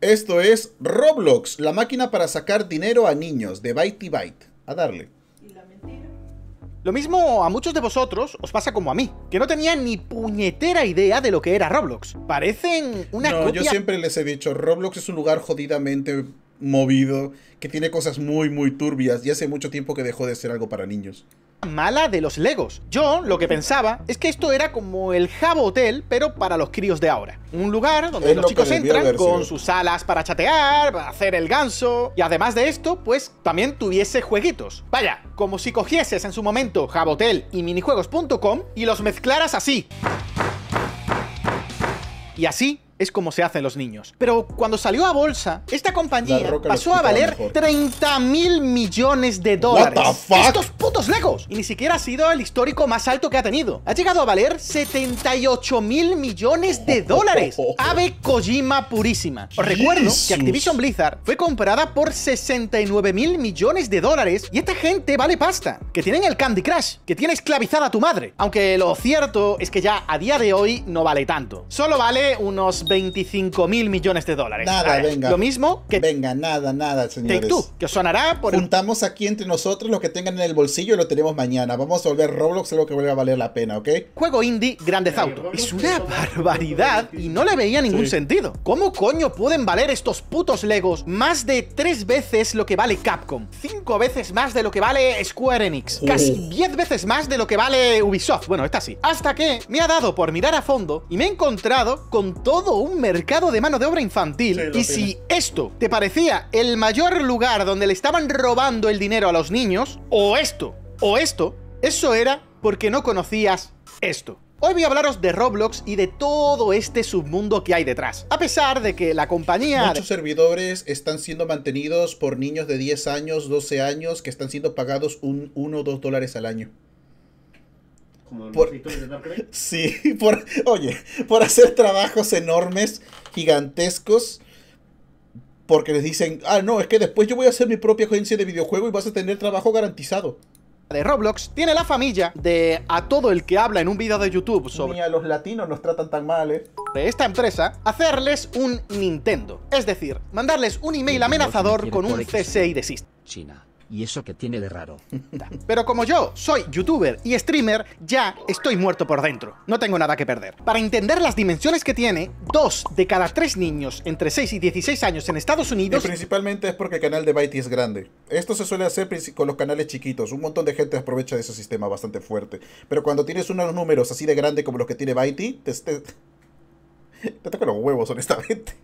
Esto es Roblox, la máquina para sacar dinero a niños de Byte y Byte. A darle. Lo mismo a muchos de vosotros os pasa como a mí, que no tenía ni puñetera idea de lo que era Roblox. Parecen una No, yo siempre les he dicho, Roblox es un lugar jodidamente movido, que tiene cosas muy, muy turbias y hace mucho tiempo que dejó de ser algo para niños mala de los Legos. Yo lo que pensaba es que esto era como el Jabo Hotel, pero para los críos de ahora. Un lugar donde los chicos entran con sus alas para chatear, para hacer el ganso, y además de esto, pues también tuviese jueguitos. Vaya, como si cogieses en su momento Jabo Hotel y minijuegos.com y los mezclaras así. Y así es como se hacen los niños. Pero cuando salió a bolsa, esta compañía pasó a valer 30.000 mil millones de dólares. What Estos putos legos. Y ni siquiera ha sido el histórico más alto que ha tenido. Ha llegado a valer 78.000 mil millones de dólares. Oh. Ave Kojima purísima. Os recuerdo que Activision Blizzard fue comprada por 69.000 mil millones de dólares y esta gente vale pasta. Que tienen el Candy Crush, que tiene esclavizada a tu madre. Aunque lo cierto es que ya a día de hoy no vale tanto. Solo vale unos 25 mil millones de dólares. Nada, ah, venga. Lo mismo que. Venga, nada, nada, señores. Take tú? que os sonará por. Juntamos aquí entre nosotros lo que tengan en el bolsillo y lo tenemos mañana. Vamos a volver Roblox, lo que vuelva a valer la pena, ¿ok? Juego indie, grandes autos. Es una barbaridad y no le veía ningún sentido. ¿Cómo coño pueden valer estos putos Legos más de tres veces lo que vale Capcom? Cinco veces más de lo que vale Square Enix. Casi diez veces más de lo que vale Ubisoft. Bueno, está así. Hasta que me ha dado por mirar a fondo y me he encontrado con todo un mercado de mano de obra infantil. y si esto te parecía el mayor lugar donde le estaban robando el dinero a los niños, o esto, o esto, eso era porque no conocías esto. Hoy voy a hablaros de Roblox y de todo este submundo que hay detrás. A pesar de que la compañía... Muchos servidores están siendo mantenidos por niños de 10 años, 12 años, que están siendo pagados un 1 o 2 dólares al año por, de Sí, por, oye, por hacer trabajos enormes, gigantescos, porque les dicen, ah, no, es que después yo voy a hacer mi propia agencia de videojuego y vas a tener trabajo garantizado. De Roblox tiene la familia de a todo el que habla en un video de YouTube sobre. Ni a los latinos nos tratan tan mal, ¿eh? De esta empresa, hacerles un Nintendo. Es decir, mandarles un email amenazador con un CC y desist. China. ¿Y eso que tiene de raro? Pero como yo soy youtuber y streamer, ya estoy muerto por dentro. No tengo nada que perder. Para entender las dimensiones que tiene, dos de cada tres niños entre 6 y 16 años en Estados Unidos... principalmente es porque el canal de Byte es grande. Esto se suele hacer con los canales chiquitos. Un montón de gente aprovecha de ese sistema bastante fuerte. Pero cuando tienes unos números así de grande como los que tiene Byte, te, te, te tocan los huevos, honestamente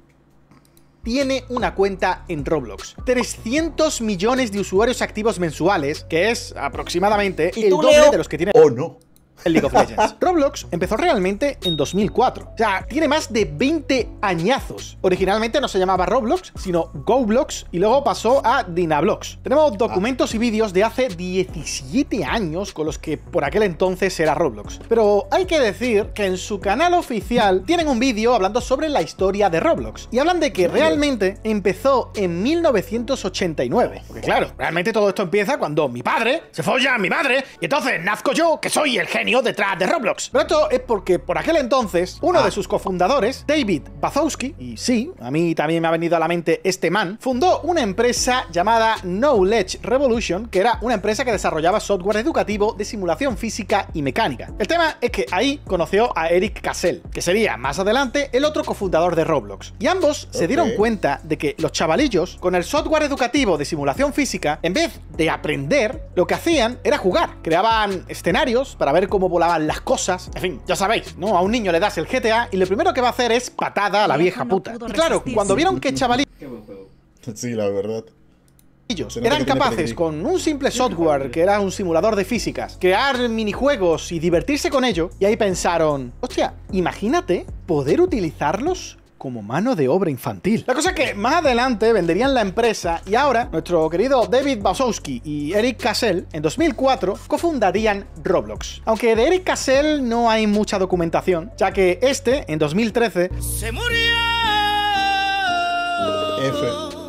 tiene una cuenta en Roblox. 300 millones de usuarios activos mensuales, que es aproximadamente el doble de los que tiene... ¡Oh, no! el League of Legends. Roblox empezó realmente en 2004. O sea, tiene más de 20 añazos. Originalmente no se llamaba Roblox, sino GoBlox y luego pasó a Dinablox Tenemos ah. documentos y vídeos de hace 17 años con los que por aquel entonces era Roblox. Pero hay que decir que en su canal oficial tienen un vídeo hablando sobre la historia de Roblox. Y hablan de que realmente empezó en 1989. Porque claro, realmente todo esto empieza cuando mi padre se folla a mi madre y entonces nazco yo, que soy el genio detrás de Roblox. Pero esto es porque por aquel entonces, uno ah. de sus cofundadores, David Bazowski, y sí, a mí también me ha venido a la mente este man, fundó una empresa llamada Knowledge Revolution, que era una empresa que desarrollaba software educativo de simulación física y mecánica. El tema es que ahí conoció a Eric Cassell, que sería más adelante el otro cofundador de Roblox. Y ambos se dieron cuenta de que los chavalillos, con el software educativo de simulación física, en vez de aprender, lo que hacían era jugar. Creaban escenarios para ver cómo volaban las cosas. En fin, ya sabéis, ¿no? A un niño le das el GTA y lo primero que va a hacer es patada a la vieja puta. Y claro, cuando vieron que chavalí... Sí, la verdad. Ellos eran capaces con un simple software que era un simulador de físicas, crear minijuegos y divertirse con ello, y ahí pensaron, hostia, imagínate poder utilizarlos como mano de obra infantil. La cosa es que más adelante venderían la empresa y ahora nuestro querido David Basowski y Eric Cassell en 2004 cofundarían Roblox. Aunque de Eric Cassell no hay mucha documentación, ya que este en 2013 se murió.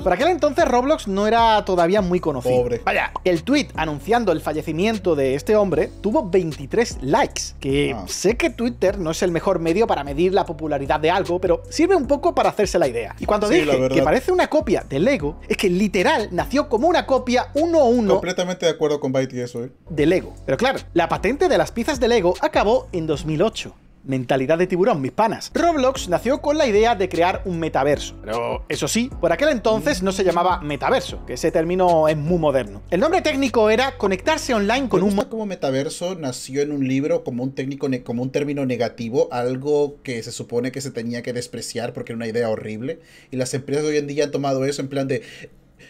Por aquel entonces Roblox no era todavía muy conocido. Pobre. Vaya, el tweet anunciando el fallecimiento de este hombre tuvo 23 likes, que ah. sé que Twitter no es el mejor medio para medir la popularidad de algo, pero sirve un poco para hacerse la idea. Y cuando dije que parece una copia de Lego, es que literal nació como una copia uno a uno Completamente de acuerdo con Byte y eso, ¿eh? De Lego. Pero claro, la patente de las piezas de Lego acabó en 2008. Mentalidad de tiburón, mis panas. Roblox nació con la idea de crear un metaverso. Pero eso sí, por aquel entonces no se llamaba metaverso, que ese término es muy moderno. El nombre técnico era conectarse online con un... Como metaverso nació en un libro como un, técnico como un término negativo, algo que se supone que se tenía que despreciar porque era una idea horrible. Y las empresas hoy en día han tomado eso en plan de...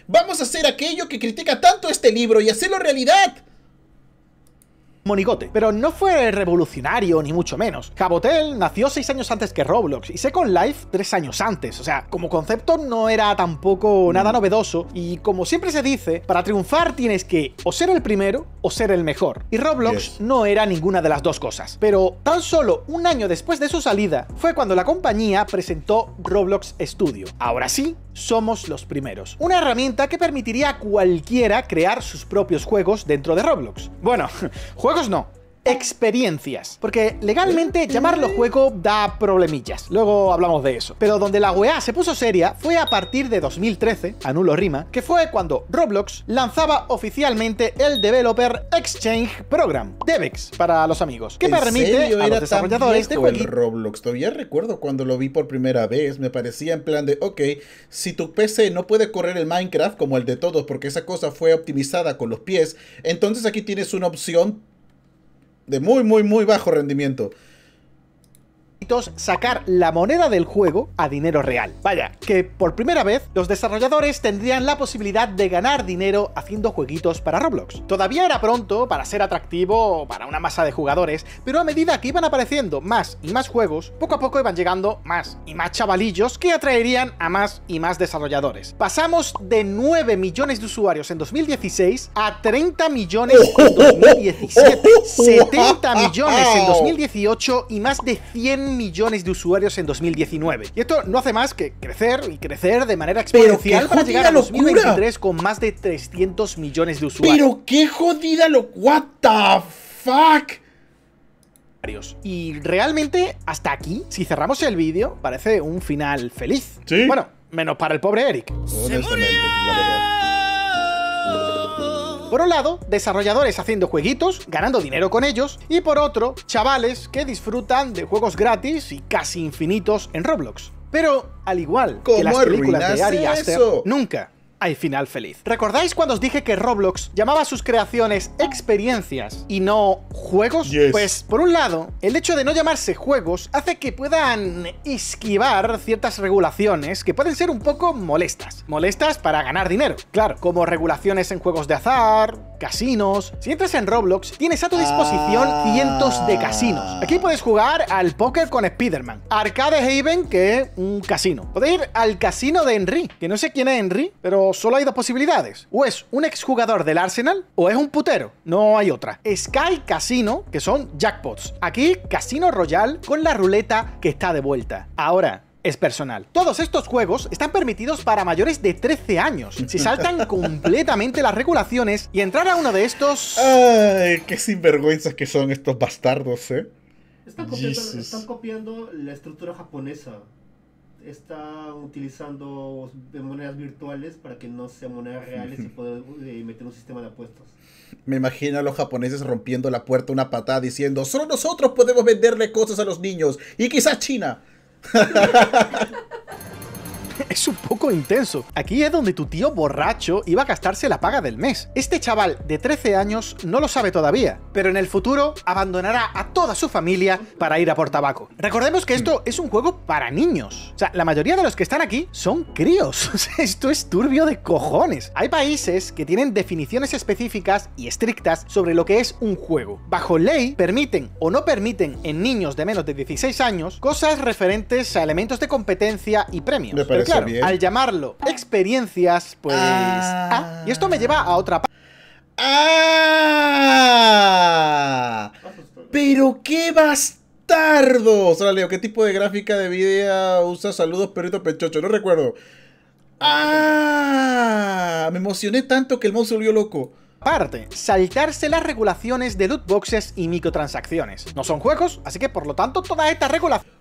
Vamos a hacer aquello que critica tanto este libro y hacerlo realidad monigote. Pero no fue revolucionario, ni mucho menos. Cabotel nació 6 años antes que Roblox y Second Life 3 años antes. O sea, como concepto no era tampoco nada novedoso y como siempre se dice, para triunfar tienes que o ser el primero o ser el mejor. Y Roblox no era ninguna de las dos cosas. Pero tan solo un año después de su salida fue cuando la compañía presentó Roblox Studio. Ahora sí, somos los primeros. Una herramienta que permitiría a cualquiera crear sus propios juegos dentro de Roblox. Bueno, juegos no, experiencias. Porque legalmente llamarlo juego da problemillas. Luego hablamos de eso. Pero donde la UEA se puso seria fue a partir de 2013, anulo rima, que fue cuando Roblox lanzaba oficialmente el Developer Exchange Program, DevEx, para los amigos, que permite a los desarrolladores de Roblox, todavía recuerdo cuando lo vi por primera vez, me parecía en plan de, ok, si tu PC no puede correr el Minecraft como el de todos, porque esa cosa fue optimizada con los pies, entonces aquí tienes una opción de muy, muy, muy bajo rendimiento sacar la moneda del juego a dinero real. Vaya, que por primera vez los desarrolladores tendrían la posibilidad de ganar dinero haciendo jueguitos para Roblox. Todavía era pronto para ser atractivo para una masa de jugadores, pero a medida que iban apareciendo más y más juegos, poco a poco iban llegando más y más chavalillos que atraerían a más y más desarrolladores. Pasamos de 9 millones de usuarios en 2016 a 30 millones en 2017, 70 millones en 2018 y más de 100 millones millones de usuarios en 2019. Y esto no hace más que crecer y crecer de manera exponencial para llegar a los 2023 con más de 300 millones de usuarios. Pero qué jodida lo... What the fuck? Y realmente, hasta aquí, si cerramos el vídeo, parece un final feliz. Bueno, menos para el pobre Eric. Por un lado, desarrolladores haciendo jueguitos, ganando dinero con ellos, y por otro, chavales que disfrutan de juegos gratis y casi infinitos en Roblox. Pero, al igual que las películas de nunca al final feliz. ¿Recordáis cuando os dije que Roblox llamaba a sus creaciones experiencias y no juegos? Pues, por un lado, el hecho de no llamarse juegos hace que puedan esquivar ciertas regulaciones que pueden ser un poco molestas. Molestas para ganar dinero, claro, como regulaciones en juegos de azar, casinos. Si entras en Roblox, tienes a tu disposición ah. cientos de casinos. Aquí puedes jugar al póker con Spider-Man, Arcade Haven, que es un casino. puedes ir al casino de Henry, que no sé quién es Henry, pero solo hay dos posibilidades. O es un exjugador del Arsenal o es un putero. No hay otra. Sky Casino, que son jackpots. Aquí Casino Royal con la ruleta que está de vuelta. Ahora, es personal. Todos estos juegos están permitidos para mayores de 13 años. Si saltan completamente las regulaciones y entrar a uno de estos... ¡Ay, qué sinvergüenzas que son estos bastardos, eh! están copiando la estructura japonesa está utilizando monedas virtuales para que no sean monedas reales y poder eh, meter un sistema de apuestas. Me imagino a los japoneses rompiendo la puerta una patada diciendo, solo nosotros podemos venderle cosas a los niños y quizás China. es un poco intenso. Aquí es donde tu tío borracho iba a gastarse la paga del mes. Este chaval de 13 años no lo sabe todavía, pero en el futuro abandonará a toda su familia para ir a por tabaco. Recordemos que esto es un juego para niños. O sea, la mayoría de los que están aquí son críos. esto es turbio de cojones. Hay países que tienen definiciones específicas y estrictas sobre lo que es un juego. Bajo ley, permiten o no permiten en niños de menos de 16 años cosas referentes a elementos de competencia y premios claro, al llamarlo experiencias, pues... Ah. y esto me lleva a otra parte. ¡Ah! ¡Pero qué bastardo! O Leo, ¿qué tipo de gráfica de video usa? Saludos, perrito pechocho. No recuerdo. ¡Ah! Me emocioné tanto que el mouse se volvió loco. Aparte, saltarse las regulaciones de loot boxes y microtransacciones. No son juegos, así que por lo tanto toda esta regulación...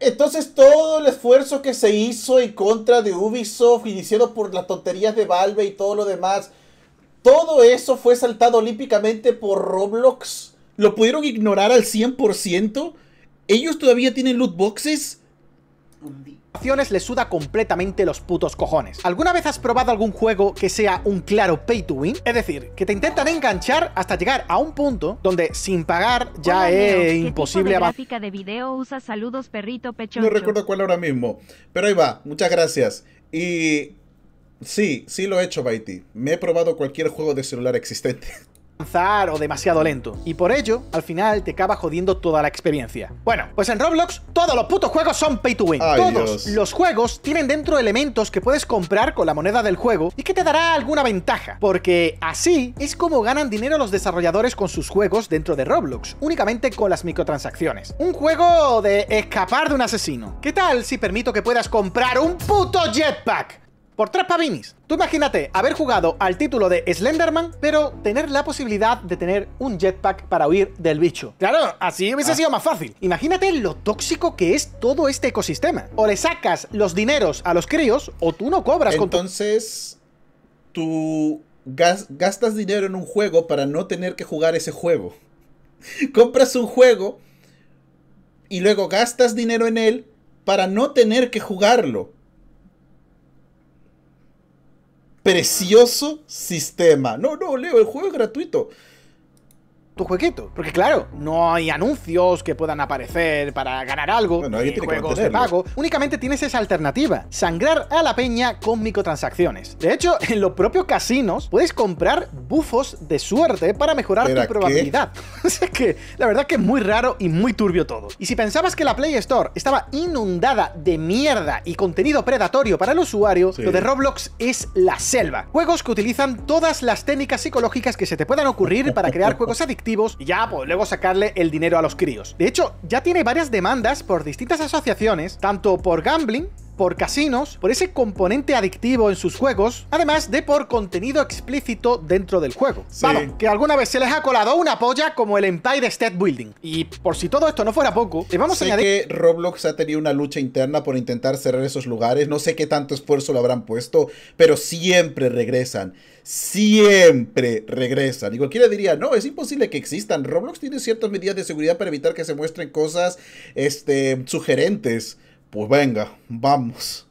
Entonces todo el esfuerzo que se hizo en contra de Ubisoft, iniciado por las tonterías de Valve y todo lo demás, todo eso fue saltado olímpicamente por Roblox. ¿Lo pudieron ignorar al 100%? ¿Ellos todavía tienen loot boxes? ...le suda completamente los putos cojones. ¿Alguna vez has probado algún juego que sea un claro pay to win? Es decir, que te intentan enganchar hasta llegar a un punto donde sin pagar ya es imposible avanzar. de video usa saludos perrito No recuerdo cuál ahora mismo, pero ahí va, muchas gracias. Y sí, sí lo he hecho, Baiti. Me he probado cualquier juego de celular existente. avanzar o demasiado lento. Y por ello, al final te acaba jodiendo toda la experiencia. Bueno, pues en Roblox todos los putos juegos son pay to win. todos los juegos tienen dentro elementos que puedes comprar con la moneda del juego y que te dará alguna ventaja. Porque así es como ganan dinero los desarrolladores con sus juegos dentro de Roblox, únicamente con las microtransacciones. Un juego de escapar de un asesino. ¿Qué tal si permito que puedas comprar un puto jetpack? por tres pavinis. Tú imagínate haber jugado al título de Slenderman, pero tener la posibilidad de tener un jetpack para huir del bicho. Claro, así hubiese ah. sido más fácil. Imagínate lo tóxico que es todo este ecosistema. O le sacas los dineros a los críos, o tú no cobras Entonces, tú gastas dinero en un juego para no tener que jugar ese juego. Compras un juego y luego gastas dinero en él para no tener que jugarlo precioso sistema. No, no, Leo, el juego es gratuito tu jueguito. Porque claro, no hay anuncios que puedan aparecer para ganar algo, bueno, ni juegos de pago. Únicamente tienes esa alternativa, sangrar a la peña con microtransacciones. De hecho, en los propios casinos puedes comprar bufos de suerte para mejorar tu probabilidad. sea que la verdad que es muy raro y muy turbio todo. Y si pensabas que la Play Store estaba inundada de mierda y contenido predatorio para el usuario, lo de Roblox es la selva. Juegos que utilizan todas las técnicas psicológicas que se te puedan ocurrir para crear juegos adictivos y ya, pues luego sacarle el dinero a los críos. De hecho, ya tiene varias demandas por distintas asociaciones, tanto por gambling por casinos, por ese componente adictivo en sus juegos, además de por contenido explícito dentro del juego. Sí. que alguna vez se les ha colado una polla como el Empire State Building. Y por si todo esto no fuera poco, les eh, vamos a añadir... que Roblox ha tenido una lucha interna por intentar cerrar esos lugares, no sé qué tanto esfuerzo lo habrán puesto, pero siempre regresan siempre regresan. Y cualquiera diría, no, es imposible que existan. Roblox tiene ciertas medidas de seguridad para evitar que se muestren cosas este, sugerentes. Pues venga, vamos.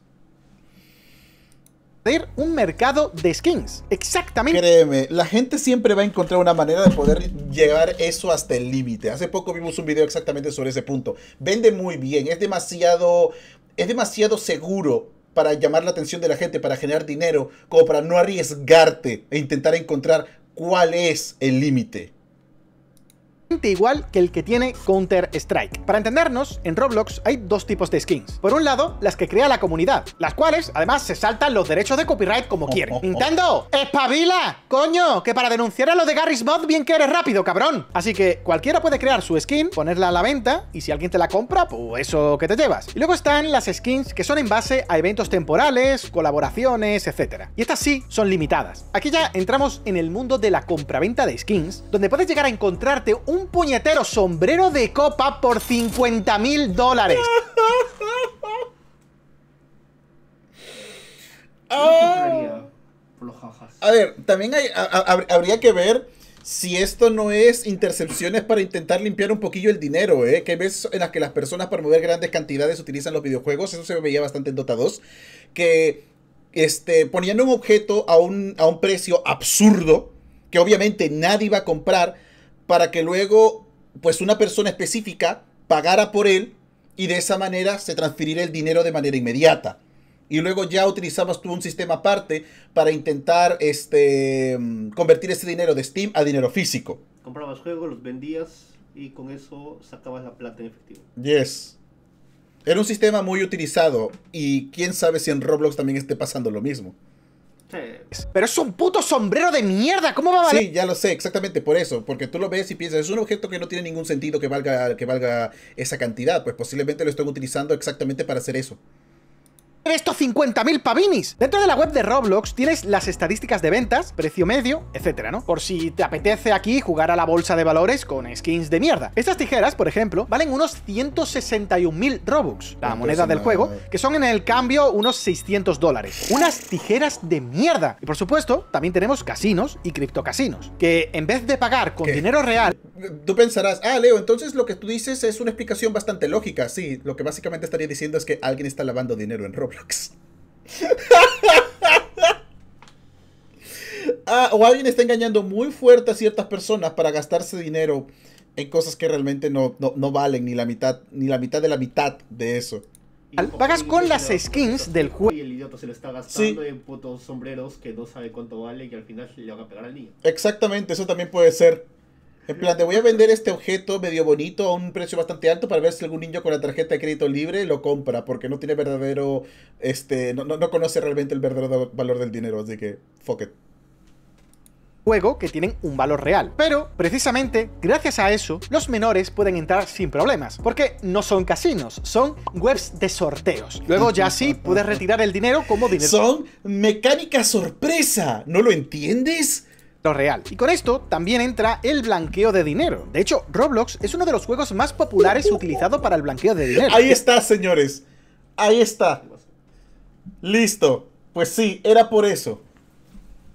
Un mercado de skins. Exactamente. Créeme, la gente siempre va a encontrar una manera de poder llegar eso hasta el límite. Hace poco vimos un video exactamente sobre ese punto. Vende muy bien, es demasiado. Es demasiado seguro para llamar la atención de la gente, para generar dinero, como para no arriesgarte e intentar encontrar cuál es el límite igual que el que tiene Counter-Strike. Para entendernos, en Roblox hay dos tipos de skins. Por un lado, las que crea la comunidad, las cuales además se saltan los derechos de copyright como oh, quieren. Oh, oh. ¡Nintendo! ¡Espabila! ¡Coño! Que para denunciar a lo de Garry's Mod bien que eres rápido, cabrón. Así que cualquiera puede crear su skin, ponerla a la venta, y si alguien te la compra, pues eso que te llevas. Y luego están las skins que son en base a eventos temporales, colaboraciones, etc. Y estas sí son limitadas. Aquí ya entramos en el mundo de la compraventa de skins, donde puedes llegar a encontrarte un un puñetero sombrero de copa por 50 mil dólares. Ah. A ver, también habría que ver si esto no es intercepciones para intentar limpiar un poquillo el dinero, ¿eh? que hay veces en las que las personas para mover grandes cantidades utilizan los videojuegos, eso se veía bastante en Dota 2, que este, ponían un objeto a un, a un precio absurdo, que obviamente nadie va a comprar, para que luego, pues una persona específica pagara por él y de esa manera se transfiriera el dinero de manera inmediata. Y luego ya tú un sistema aparte para intentar este, convertir ese dinero de Steam a dinero físico. Comprabas juegos, los vendías y con eso sacabas la plata en efectivo. Yes. Era un sistema muy utilizado y quién sabe si en Roblox también esté pasando lo mismo. Pero es un puto sombrero de mierda, ¿cómo va a valer? Sí, ya lo sé, exactamente por eso, porque tú lo ves y piensas, es un objeto que no tiene ningún sentido que valga, que valga esa cantidad, pues posiblemente lo estoy utilizando exactamente para hacer eso estos 50.000 pavinis. Dentro de la web de Roblox tienes las estadísticas de ventas, precio medio, etcétera, ¿no? Por si te apetece aquí jugar a la bolsa de valores con skins de mierda. Estas tijeras, por ejemplo, valen unos 161.000 Robux, la moneda del juego, que son en el cambio unos 600 dólares. Unas tijeras de mierda. Y por supuesto, también tenemos casinos y criptocasinos, que en vez de pagar con dinero real, tú pensarás, ah, Leo, entonces lo que tú dices es una explicación bastante lógica. Sí, lo que básicamente estaría diciendo es que alguien está lavando dinero en Roblox. Ah, o alguien está engañando muy fuerte a ciertas personas para gastarse dinero en cosas que realmente no, valen ni la mitad, ni la mitad de la mitad de eso. Pagas con las skins del juego. Y el idiota se lo está gastando en putos sombreros que no sabe cuánto vale y al final le haga pegar al niño. Exactamente, eso también puede ser. En plan, te voy a vender este objeto medio bonito a un precio bastante alto para ver si algún niño con la tarjeta de crédito libre lo compra, porque no tiene verdadero, este, no, conoce realmente el verdadero valor del dinero, así que, fuck it juego que tienen un valor real. Pero, precisamente, gracias a eso, los menores pueden entrar sin problemas, porque no son casinos, son webs de sorteos. Luego ya sí puedes retirar el dinero como dinero. Son mecánica sorpresa, ¿no lo entiendes? lo real. Y con esto también entra el blanqueo de dinero. De hecho, Roblox es uno de los juegos más populares utilizado para el blanqueo de dinero. Ahí está, señores. Ahí está. Listo. Pues sí, era por eso.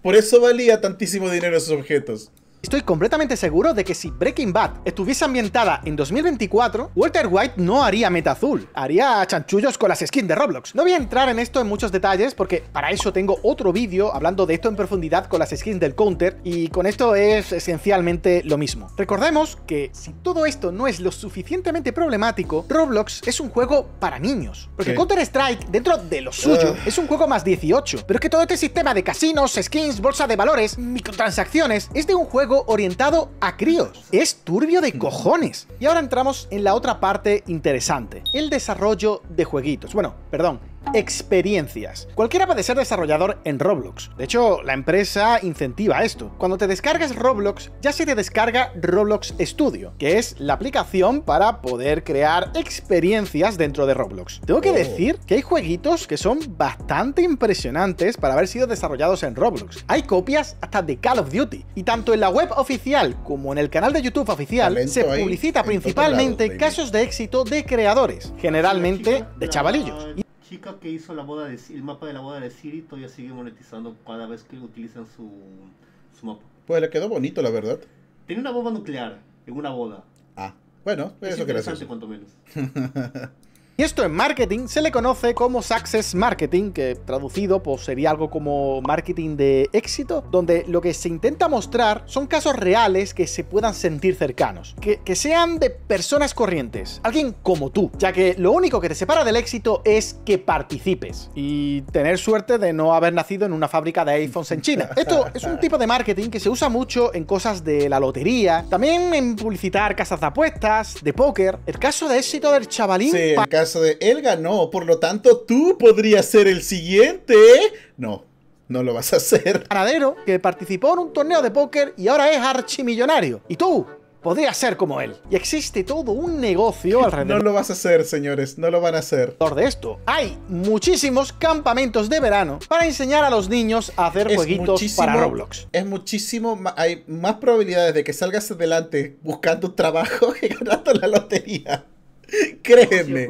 Por eso valía tantísimo dinero esos objetos. Estoy completamente seguro de que si Breaking Bad estuviese ambientada en 2024, Walter White no haría meta azul, haría chanchullos con las skins de Roblox. No voy a entrar en esto en muchos detalles porque para eso tengo otro vídeo hablando de esto en profundidad con las skins del counter y con esto es esencialmente lo mismo. Recordemos que si todo esto no es lo suficientemente problemático, Roblox es un juego para niños. Porque Counter-Strike, dentro de lo suyo, es un juego más 18. Pero es que todo este sistema de casinos, skins, bolsa de valores, microtransacciones, es de un juego orientado a críos. Es turbio de cojones. Y ahora entramos en la otra parte interesante, el desarrollo de jueguitos. Bueno, perdón, experiencias. Cualquiera puede ser desarrollador en Roblox. De hecho, la empresa incentiva esto. Cuando te descargas Roblox, ya se te descarga Roblox Studio, que es la aplicación para poder crear experiencias dentro de Roblox. Tengo que oh. decir que hay jueguitos que son bastante impresionantes para haber sido desarrollados en Roblox. Hay copias hasta de Call of Duty. Y tanto en la web oficial como en el canal de YouTube oficial se publicita principalmente casos de éxito de creadores, generalmente de chavalillos chica que hizo la boda de, el mapa de la boda de Siri todavía sigue monetizando cada vez que utilizan su, mapa. Pues le quedó bonito, la verdad. Tenía una bomba nuclear en una boda. Ah, bueno, es eso que cuanto menos. Y esto en marketing se le conoce como Success Marketing, que traducido pues, sería algo como marketing de éxito, donde lo que se intenta mostrar son casos reales que se puedan sentir cercanos, que, sean de personas corrientes, alguien como tú, ya que lo único que te separa del éxito es que participes y tener suerte de no haber nacido en una fábrica de iPhones en China. Esto es un tipo de marketing que se usa mucho en cosas de la lotería, también en publicitar casas de apuestas, de póker. El caso de éxito del chavalín de él ganó, por lo tanto tú podrías ser el siguiente. No, no lo vas a hacer. Ganadero que participó en un torneo de póker y ahora es archimillonario. ¿Y tú? podrías ser como él. Y existe todo un negocio alrededor. No lo vas a hacer, señores, no lo van a hacer. Por esto, hay muchísimos campamentos de verano para enseñar a los niños a hacer jueguitos para Roblox. Es muchísimo, hay más probabilidades de que salgas adelante buscando trabajo que ganando la lotería. Créeme.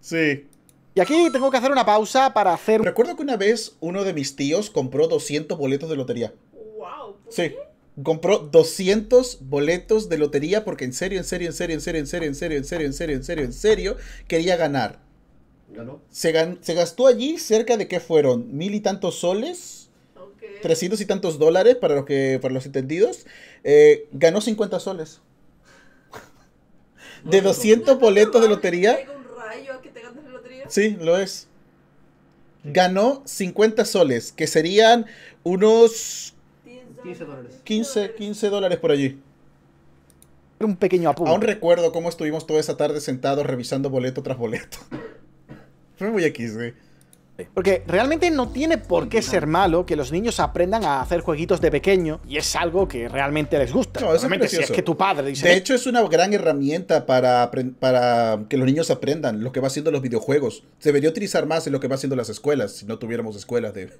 Sí. Y aquí tengo que hacer una pausa para hacer... Recuerdo que una vez uno de mis tíos compró 200 boletos de lotería. ¡Wow! sí. Compró 200 boletos de lotería porque en serio, en serio, en serio, en serio, en serio, en serio, en serio, en serio, en serio, en serio, quería ganar. ¿Ganó? Se, gastó allí cerca de qué fueron mil y tantos soles, 300 y tantos dólares para los, que, para los entendidos. Eh, ganó 50 soles de 200 boletos de lotería. Sí, lo es. Ganó 50 soles, que serían unos 15 dólares. 15, dólares por allí. Un pequeño apuro. Aún recuerdo cómo estuvimos toda esa tarde sentados revisando boleto tras boleto. Fue muy aquí, sí. Porque realmente no tiene por qué ser malo que los niños aprendan a hacer jueguitos de pequeño y es algo que realmente les gusta. que tu padre De hecho, es una gran herramienta para, para que los niños aprendan lo que va haciendo los videojuegos. Se debería utilizar más en lo que va haciendo las escuelas, si no tuviéramos escuelas del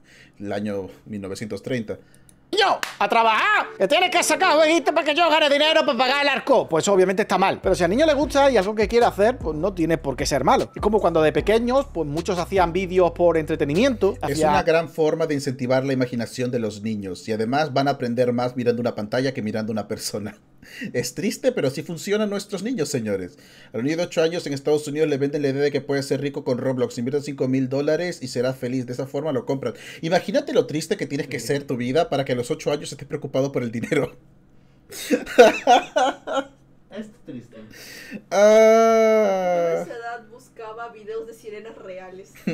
año 1930. Yo, a trabajar, que tienes que sacar jueguito, para que yo gane dinero para pagar el arco. Pues obviamente está mal. Pero si al niño le gusta y algo que quiere hacer, pues no tiene por qué ser malo. Es como cuando de pequeños, pues muchos hacían vídeos por entretenimiento. Es una gran forma de incentivar la imaginación de los niños y además van a aprender más mirando una pantalla que mirando una persona. Es triste, pero así funcionan nuestros niños, señores. A los niños de 8 años en Estados Unidos le venden la idea de que puede ser rico con Roblox. Invierta 5 mil dólares y serás feliz. De esa forma lo compran. Imagínate lo triste que tienes que ser tu vida para que a los 8 años estés preocupado por el dinero. Es triste. Ah. esa edad buscaba videos de sirenas reales.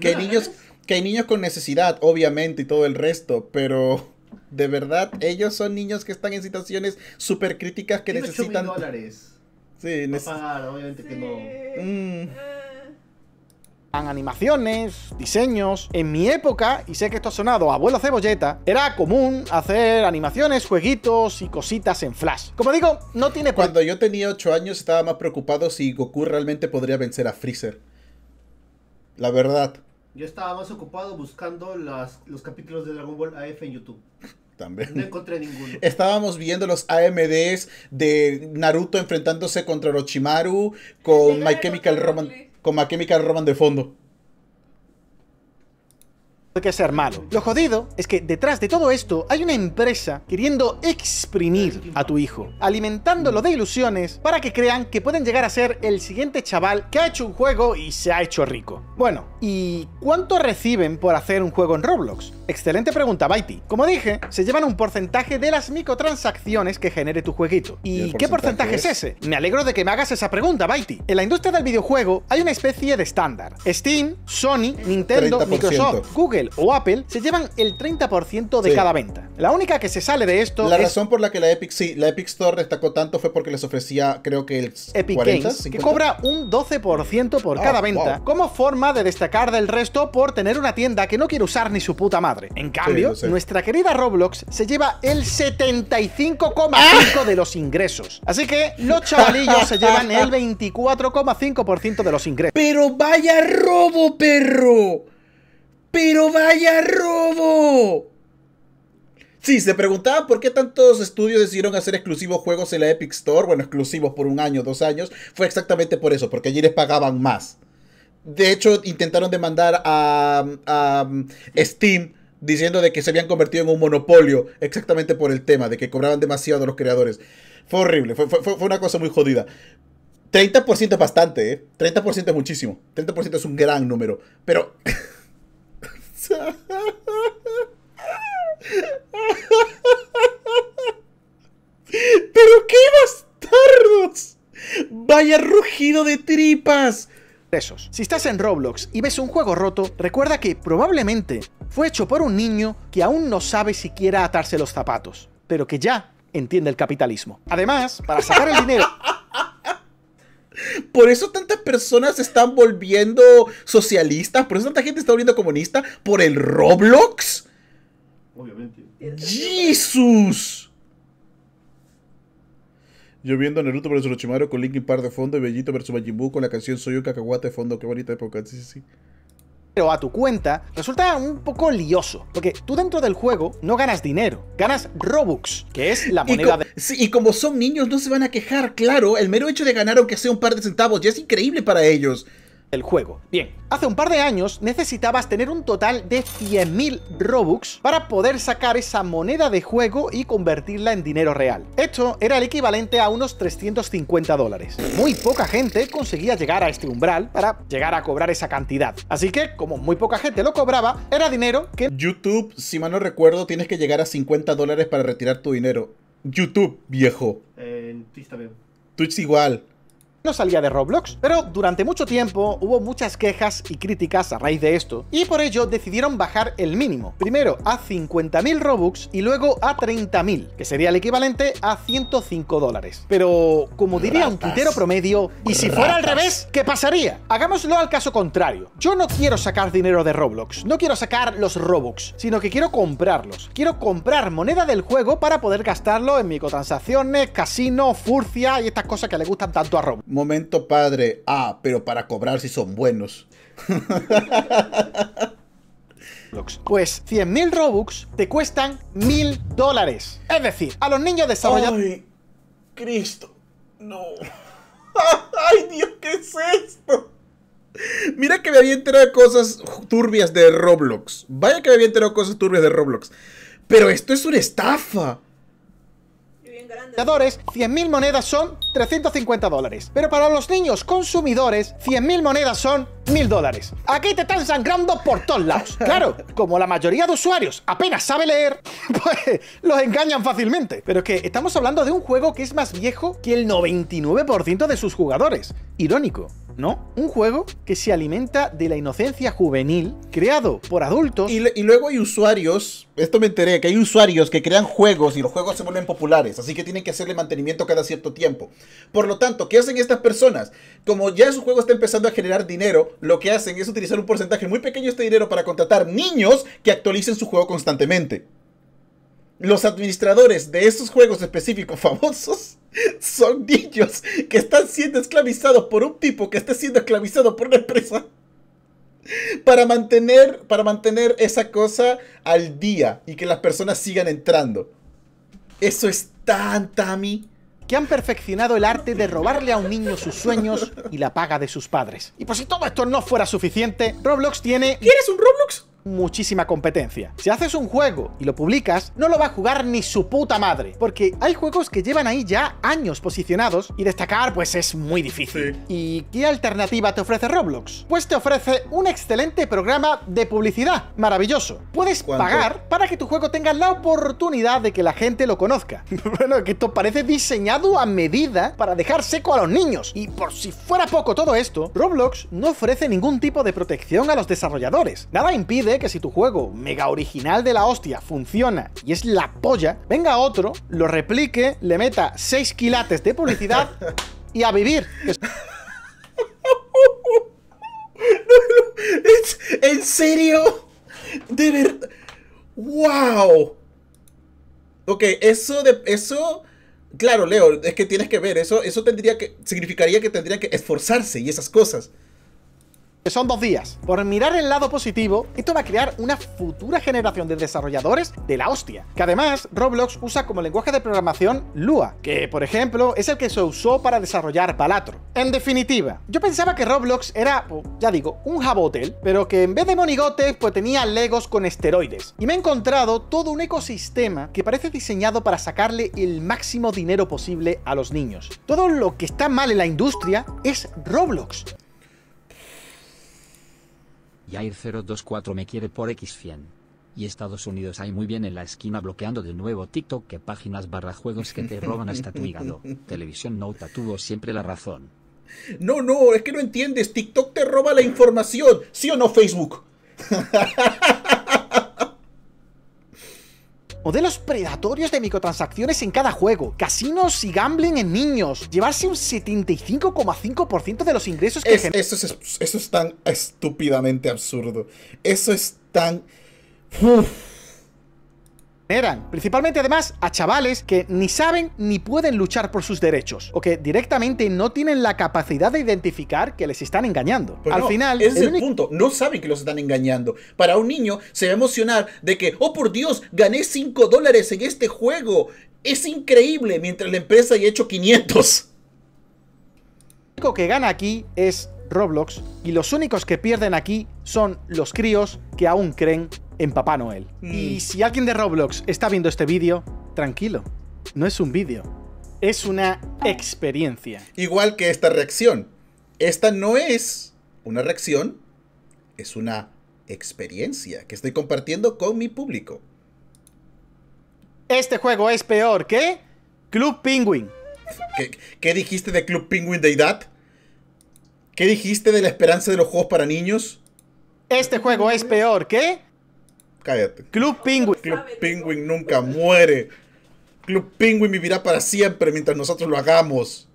que niños, que hay niños con necesidad, obviamente, y todo el resto, pero de verdad, ellos son niños que están en situaciones super críticas que necesitan. dólares. Sí, necesitan pagar, obviamente que no. Mm. animaciones, diseños. En mi época, y sé que esto ha sonado abuelo cebolleta, era común hacer animaciones, jueguitos y cositas en Flash. Como digo, no tiene... Cuando yo tenía 8 años estaba más preocupado si Goku realmente podría vencer a Freezer. La verdad. Yo estaba más ocupado buscando las, los capítulos de Dragon Ball AF en YouTube. También. No encontré ninguno. Estábamos viendo los AMDs de Naruto enfrentándose contra Orochimaru con My Chemical Roman con My Chemical Roman de fondo que ser malo. Lo jodido es que detrás de todo esto hay una empresa queriendo exprimir a tu hijo, alimentándolo de ilusiones para que crean que pueden llegar a ser el siguiente chaval que ha hecho un juego y se ha hecho rico. Bueno, ¿y cuánto reciben por hacer un juego en Roblox? Excelente pregunta, Baiti. Como dije, se llevan un porcentaje de las microtransacciones que genere tu jueguito. ¿Y, qué porcentaje es? ese? Me alegro de que me hagas esa pregunta, Baiti. En la industria del videojuego hay una especie de estándar. Steam, Sony, Nintendo, Microsoft, Google o Apple se llevan el 30% de cada venta. La única que se sale de esto. La razón por la que la Epic, la Epic Store destacó tanto fue porque les ofrecía, creo que el Epic 40, Games, que cobra un 12% por ah, cada venta, como forma de destacar del resto por tener una tienda que no quiere usar ni su puta madre. En cambio, nuestra querida Roblox se lleva el 75,5% de los ingresos. Así que los chavalillos se llevan el 24,5% de los ingresos. Pero vaya robo, perro. Pero vaya robo. Sí, se preguntaba por qué tantos estudios decidieron hacer exclusivos juegos en la Epic Store, bueno, exclusivos por un año, dos años, fue exactamente por eso, porque allí les pagaban más. De hecho, intentaron demandar a, um, Steam diciendo de que se habían convertido en un monopolio, exactamente por el tema, de que cobraban demasiado a los creadores. Fue horrible, fue, fue una cosa muy jodida. 30% es bastante, ¿eh? 30% es muchísimo, 30% es un gran número, pero... ¡Pero qué bastardos! ¡Vaya rugido de tripas! Besos Si estás en Roblox y ves un juego roto, recuerda que probablemente fue hecho por un niño que aún no sabe siquiera atarse los zapatos, pero que ya entiende el capitalismo. Además, para sacar el dinero... Por eso tantas personas se están volviendo socialistas, por eso tanta gente está volviendo comunista, por el Roblox. Obviamente. ¡Jesus! Yo viendo Naruto vs. Orochimaru con Linkin Park de fondo y Bellito vs. Majin con la canción Soy un cacahuate de fondo. Qué bonita época, sí, sí, sí. Pero a tu cuenta resulta un poco lioso, porque tú dentro del juego no ganas dinero, ganas Robux, que es la moneda de... y como son niños no se van a quejar, claro, el mero hecho de ganar aunque sea un par de centavos ya es increíble para ellos el juego. Bien, hace un par de años necesitabas tener un total de 100.000 Robux para poder sacar esa moneda de juego y convertirla en dinero real. Esto era el equivalente a unos 350 dólares. Muy poca gente conseguía llegar a este umbral para llegar a cobrar esa cantidad. Así que, como muy poca gente lo cobraba, era dinero que... YouTube, si mal no recuerdo, tienes que llegar a 50 dólares para retirar tu dinero. YouTube, viejo. Eh, Twitch Twitch igual salía de Roblox. Pero durante mucho tiempo hubo muchas quejas y críticas a raíz de esto, y por ello decidieron bajar el mínimo, primero a 50.000 Robux y luego a 30.000, que sería el equivalente a 105 dólares. Pero, como diría un tintero promedio, ¿y si fuera al revés? ¿Qué pasaría? Hagámoslo al caso contrario. Yo no quiero sacar dinero de Roblox, no quiero sacar los Robux, sino que quiero comprarlos. Quiero comprar moneda del juego para poder gastarlo en microtransacciones, casino, furcia y estas cosas que le gustan tanto a Rob. Momento padre. Ah, pero para cobrar si son buenos. Pues 100.000 Robux te cuestan 1.000 dólares. Es decir, a los niños desarrollados... ¡Ay, Cristo! No. ¡Ay, Dios, qué es esto! Mira que me había enterado cosas turbias de Roblox. Vaya que me había enterado cosas turbias de Roblox. Pero esto es una estafa. 100.000 monedas son 350 dólares. Pero para los niños consumidores, 100.000 monedas son 1.000 dólares. Aquí te están sangrando por todos lados. Claro, como la mayoría de usuarios apenas sabe leer, pues los engañan fácilmente. Pero es que estamos hablando de un juego que es más viejo que el 99% de sus jugadores. Irónico. ¿no? Un juego que se alimenta de la inocencia juvenil creado por adultos. Y, y, luego hay usuarios, esto me enteré, que hay usuarios que crean juegos y los juegos se vuelven populares, así que tienen que hacerle mantenimiento cada cierto tiempo. Por lo tanto, ¿qué hacen estas personas? Como ya su juego está empezando a generar dinero, lo que hacen es utilizar un porcentaje muy pequeño de este dinero para contratar niños que actualicen su juego constantemente. Los administradores de esos juegos específicos famosos son niños que están siendo esclavizados por un tipo que está siendo esclavizado por una empresa para mantener, para mantener esa cosa al día y que las personas sigan entrando. Eso es tan tami que han perfeccionado el arte de robarle a un niño sus sueños y la paga de sus padres. Y por si todo esto no fuera suficiente, Roblox tiene... ¿Quieres un Roblox? muchísima competencia. Si haces un juego y lo publicas, no lo va a jugar ni su puta madre, porque hay juegos que llevan ahí ya años posicionados y destacar pues es muy difícil. ¿Y qué alternativa te ofrece Roblox? Pues te ofrece un excelente programa de publicidad, maravilloso. Puedes pagar para que tu juego tenga la oportunidad de que la gente lo conozca. bueno, que esto parece diseñado a medida para dejar seco a los niños. Y por si fuera poco todo esto, Roblox no ofrece ningún tipo de protección a los desarrolladores. Nada impide que si tu juego mega original de la hostia funciona y es la polla, venga otro, lo replique, le meta 6 quilates de publicidad y a vivir. ¿En serio? De verdad. ¡Wow! Ok, eso de. Eso. Claro, Leo, es que tienes que ver. Eso, eso tendría que. significaría que tendría que esforzarse y esas cosas que son dos días. Por mirar el lado positivo, esto va a crear una futura generación de desarrolladores de la hostia. Que además, Roblox usa como lenguaje de programación Lua, que por ejemplo es el que se usó para desarrollar Palatro. En definitiva, yo pensaba que Roblox era, ya digo, un jabotel, pero que en vez de monigotes, pues tenía legos con esteroides. Y me he encontrado todo un ecosistema que parece diseñado para sacarle el máximo dinero posible a los niños. Todo lo que está mal en la industria es Roblox. Yair 024 me quiere por X100. Y Estados Unidos hay muy bien en la esquina bloqueando de nuevo TikTok que páginas barra juegos que te roban hasta tu hígado. Televisión nota tuvo siempre la razón. No, no, es que no entiendes. TikTok te roba la información. ¿Sí o no, Facebook? modelos predatorios de microtransacciones en cada juego, casinos y gambling en niños, llevarse un 75,5% de los ingresos que eso, es, tan estúpidamente absurdo. Eso es tan principalmente además a chavales que ni saben ni pueden luchar por sus derechos, o que directamente no tienen la capacidad de identificar que les están engañando. Al final... es el, punto, no saben que los están engañando. Para un niño se va a emocionar de que, oh por Dios, gané 5 dólares en este juego. Es increíble, mientras la empresa haya hecho 500. Lo único que gana aquí es Roblox y los únicos que pierden aquí son los críos que aún creen en Papá Noel. Mm. Y si alguien de Roblox está viendo este vídeo, tranquilo, no es un vídeo, es una experiencia. Igual que esta reacción. Esta no es una reacción, es una experiencia que estoy compartiendo con mi público. Este juego es peor que Club Penguin. ¿Qué, qué dijiste de Club Penguin de edad? ¿Qué dijiste de la esperanza de los juegos para niños? Este juego es peor que Club Penguin. Club Penguin nunca muere. Club Penguin vivirá para siempre mientras nosotros lo hagamos.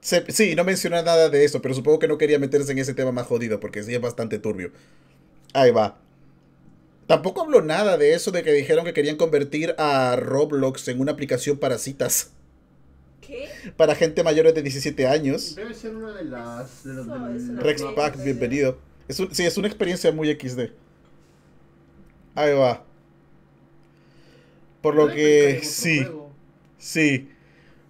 sí, no menciona nada de eso, pero supongo que no quería meterse en ese tema más jodido porque sí es bastante turbio. Ahí va. Tampoco habló nada de eso de que dijeron que querían convertir a Roblox en una aplicación para citas. ¿Qué? Para gente mayor de 17 años. Debe ser una de las... Rex Pack, bienvenido. sí, es una experiencia muy XD. Ahí va. Por lo que sí. Sí.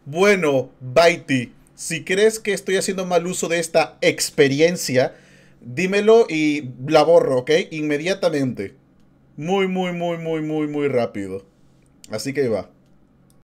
Bueno, Baiti, si crees que estoy haciendo mal uso de esta experiencia, dímelo y la borro, ¿ok? Inmediatamente. Muy, muy, muy, muy, muy, muy rápido. Así que ahí va.